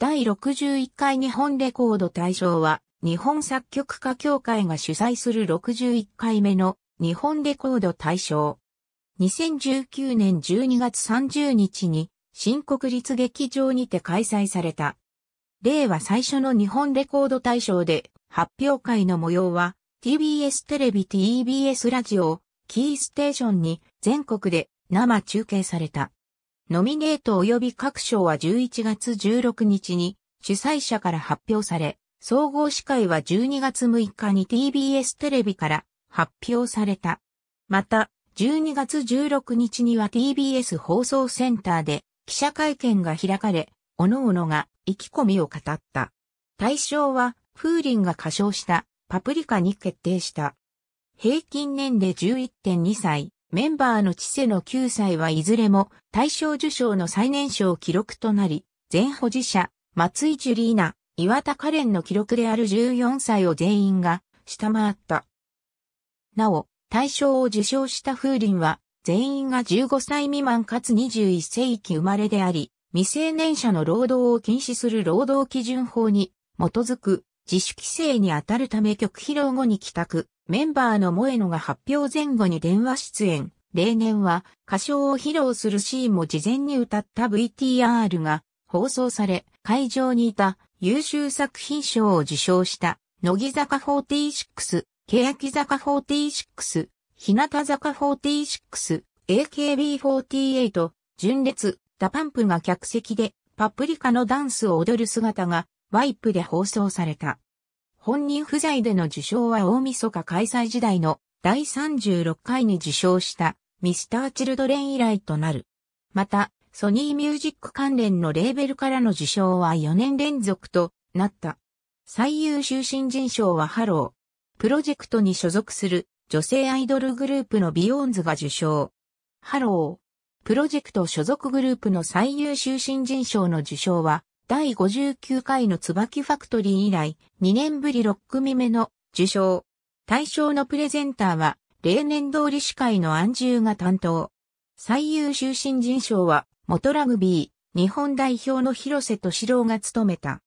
第61回日本レコード大賞は、日本作曲家協会が主催する61回目の日本レコード大賞。2019年12月30日に新国立劇場にて開催された。令和最初の日本レコード大賞で発表会の模様は TBS テレビ TBS ラジオキーステーションに全国で生中継された。ノミネート及び各賞は11月16日に主催者から発表され、総合司会は12月6日に TBS テレビから発表された。また、12月16日には TBS 放送センターで記者会見が開かれ、各々が意気込みを語った。対象は、風鈴が歌唱したパプリカに決定した。平均年齢11.2歳、メンバーの知世の9歳はいずれも大賞受賞の最年少記録となり、全保持者、松井ジュリーナ、岩田カレンの記録である14歳を全員が下回った。なお、大賞を受賞した風鈴は、全員が15歳未満かつ21世紀生まれであり、未成年者の労働を禁止する労働基準法に基づく自主規制に当たるため曲披露後に帰宅、メンバーの萌野が発表前後に電話出演。例年は歌唱を披露するシーンも事前に歌った VTR が放送され、会場にいた優秀作品賞を受賞した乃木坂46、欅坂46、日向坂46、AKB48、純烈、ダパンプが客席でパプリカのダンスを踊る姿がワイプで放送された。本人不在での受賞は大晦日開催時代の第36回に受賞したミスター・チルドレン以来となる。また、ソニーミュージック関連のレーベルからの受賞は4年連続となった。最優秀新人賞はハロー。プロジェクトに所属する女性アイドルグループのビヨーンズが受賞。ハロー。プロジェクト所属グループの最優秀新人賞の受賞は第59回の椿ファクトリー以来、2年ぶり6組目の受賞。対象のプレゼンターは、例年通り司会の安住が担当。最優秀新人賞は、元ラグビー、日本代表の広瀬敏郎が務めた。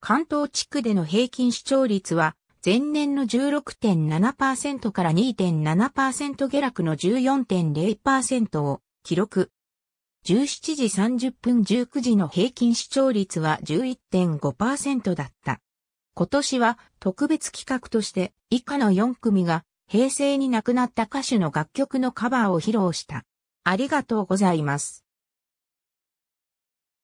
関東地区での平均視聴率は、前年の16.7%から2.7%下落の14.0%を記録。17時30分19時の平均視聴率は11.5%だった。今年は特別企画として以下の4組が平成に亡くなった歌手の楽曲のカバーを披露した。ありがとうございます。